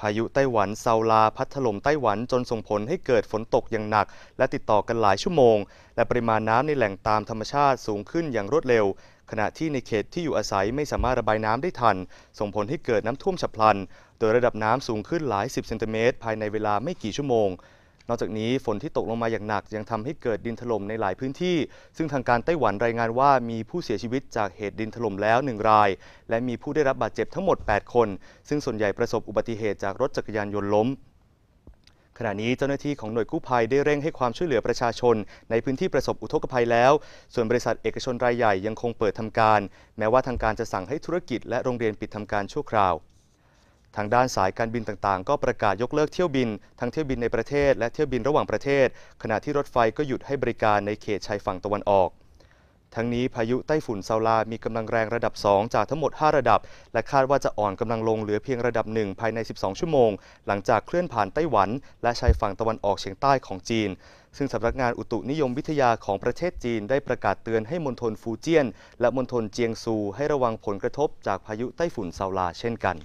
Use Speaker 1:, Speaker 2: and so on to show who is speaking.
Speaker 1: พายุไต้หวันเซาลาพัดถล่มไต้หวันจนส่งผลให้เกิดฝนตกอย่างหนักและติดต่อกันหลายชั่วโมง และปริมาณน้ำในแหล่งตามธรรมชาติสูงขึ้นอย่างรวดเร็ว ขณะที่ในเขตที่อยู่อาศัยไม่สามารถระบายน้ำได้ทัน ส่งผลให้เกิดน้ำท่วมฉับพลัน โดยระดับน้ำสูงขึ้นหลายสิบเซนติเมตร ภายในเวลาไม่กี่ชั่วโมงนอกจากนี้ฝนที่ตกลงมาอย่างหนักยังทำให้เกิดดินถล่มในหลายพื้นที่ ซึ่งทางการไต้หวันรายงานว่ามีผู้เสียชีวิตจากเหตุดินถล่มแล้ว 1 ราย และมีผู้ได้รับบาดเจ็บทั้งหมด 8 คน ซึ่งส่วนใหญ่ประสบอุบัติเหตุจากรถจักรยานยนต์ล้ม ขณะนี้เจ้าหน้าที่ของหน่วยกู้ภัยได้เร่งให้ความช่วยเหลือประชาชนในพื้นที่ประสบอุทกภัยแล้ว ส่วนบริษัทเอกชนรายใหญ่ยังคงเปิดทำการ แม้ว่าทางการจะสั่งให้ธุรกิจและโรงเรียนปิดทำการชั่วคราวทางด้านสายการบินต่างๆ ก็ประกาศยกเลิกเที่ยวบิน ทั้งเที่ยวบินในประเทศและเที่ยวบินระหว่างประเทศ ขณะที่รถไฟก็หยุดให้บริการในเขตชายฝั่งตะวันออก ทั้งนี้พายุไต้ฝุ่นซาลามีกำลังแรงระดับ 2 จากทั้งหมด 5 ระดับ และคาดว่าจะอ่อนกำลังลงเหลือเพียงระดับ 1 ภายใน12ชั่วโมงหลังจากเคลื่อนผ่านไต้หวันและชายฝั่งตะวันออกเฉียงใต้ของจีน ซึ่งสำนักงานอุตุนิยมวิทยาของประเทศจีน ได้ประกาศเตือนให้มณฑลฟูเจียน และมณฑลเจียงซูให้ระวังผลกระทบ จากพายุไต้ฝุ่นซาลาเช่นกัน